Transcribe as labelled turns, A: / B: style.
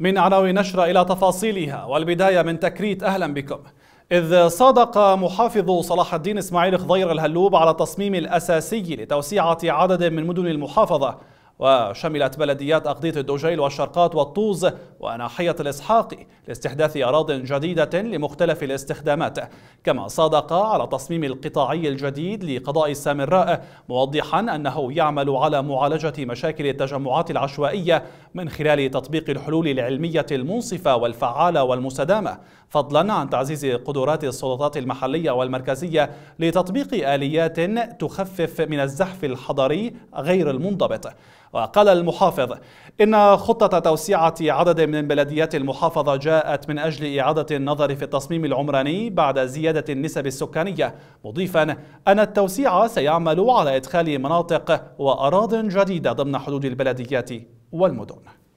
A: من عناوين نشرة إلى تفاصيلها والبداية من تكريت أهلا بكم إذ صادق محافظ صلاح الدين إسماعيل خضير الهلوب على التصميم الأساسي لتوسيعة عدد من مدن المحافظة وشملت بلديات أقضية الدوجيل والشرقات والطوز وناحية الإسحاق لاستحداث أراض جديدة لمختلف الاستخدامات كما صادق على تصميم القطاعي الجديد لقضاء السامراء موضحا أنه يعمل على معالجة مشاكل التجمعات العشوائية من خلال تطبيق الحلول العلمية المنصفة والفعالة والمستدامة فضلا عن تعزيز قدرات السلطات المحلية والمركزية لتطبيق آليات تخفف من الزحف الحضري غير المنضبط وقال المحافظ إن خطة توسيعة عدد من بلديات المحافظة جاءت من أجل إعادة النظر في التصميم العمراني بعد زيادة النسب السكانية مضيفا أن التوسيع سيعمل على إدخال مناطق وأراض جديدة ضمن حدود البلديات والمدن